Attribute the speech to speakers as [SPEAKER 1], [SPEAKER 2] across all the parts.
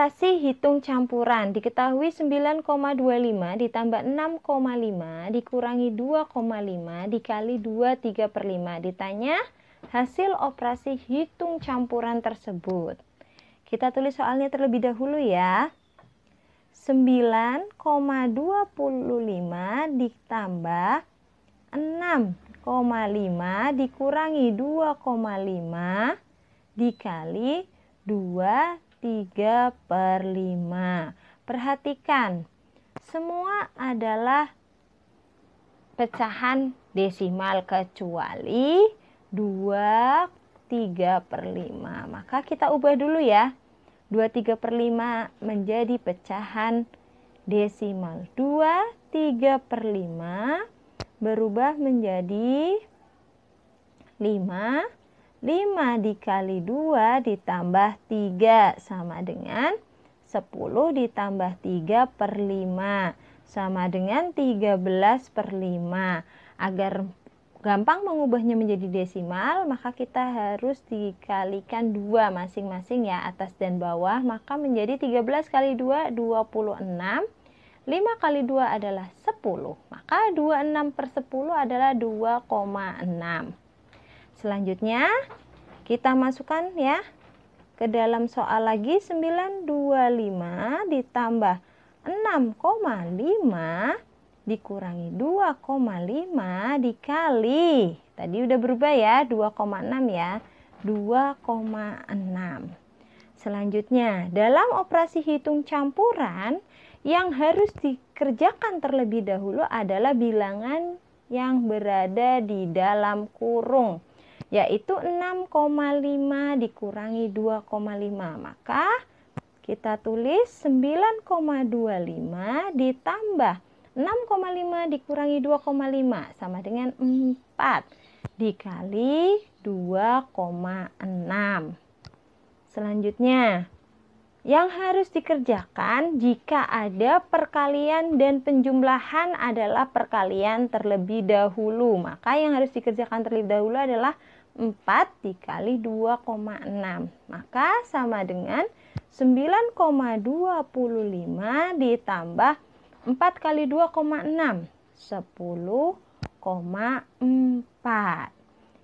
[SPEAKER 1] Operasi hitung campuran diketahui 9,25 ditambah 6,5 dikurangi 2,5 dikali 2 3 per 5 ditanya hasil operasi hitung campuran tersebut. Kita tulis soalnya terlebih dahulu ya. 9,25 ditambah 6,5 dikurangi 2,5 dikali 2 3 per 5. Perhatikan, semua adalah pecahan desimal kecuali 2, 3 per 5. Maka kita ubah dulu ya. 2, 3 per 5 menjadi pecahan desimal. 2, 3 per 5 berubah menjadi 5 5 dikali 2 ditambah 3 sama dengan 10 ditambah 3 per 5 sama dengan 13 per 5. Agar gampang mengubahnya menjadi desimal, maka kita harus dikalikan 2 masing-masing ya, atas dan bawah. Maka menjadi 13 kali 2, 26. 5 kali 2 adalah 10. Maka 26 per 10 adalah 2,6. Selanjutnya kita masukkan ya ke dalam soal lagi 925 ditambah 6,5 dikurangi 2,5 dikali tadi udah berubah ya 2,6 ya 2,6 Selanjutnya, dalam operasi hitung campuran yang harus dikerjakan terlebih dahulu adalah bilangan yang berada di dalam kurung yaitu 6,5 dikurangi 2,5 maka kita tulis 9,25 ditambah 6,5 dikurangi 2,5 sama dengan 4 dikali 2,6 selanjutnya yang harus dikerjakan jika ada perkalian dan penjumlahan adalah perkalian terlebih dahulu. Maka yang harus dikerjakan terlebih dahulu adalah 4 dikali 2,6. Maka sama dengan 9,25 ditambah 4 kali 2,6 10,4.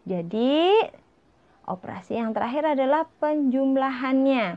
[SPEAKER 1] Jadi operasi yang terakhir adalah penjumlahannya.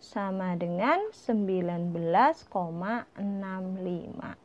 [SPEAKER 1] sama dengan 19,65.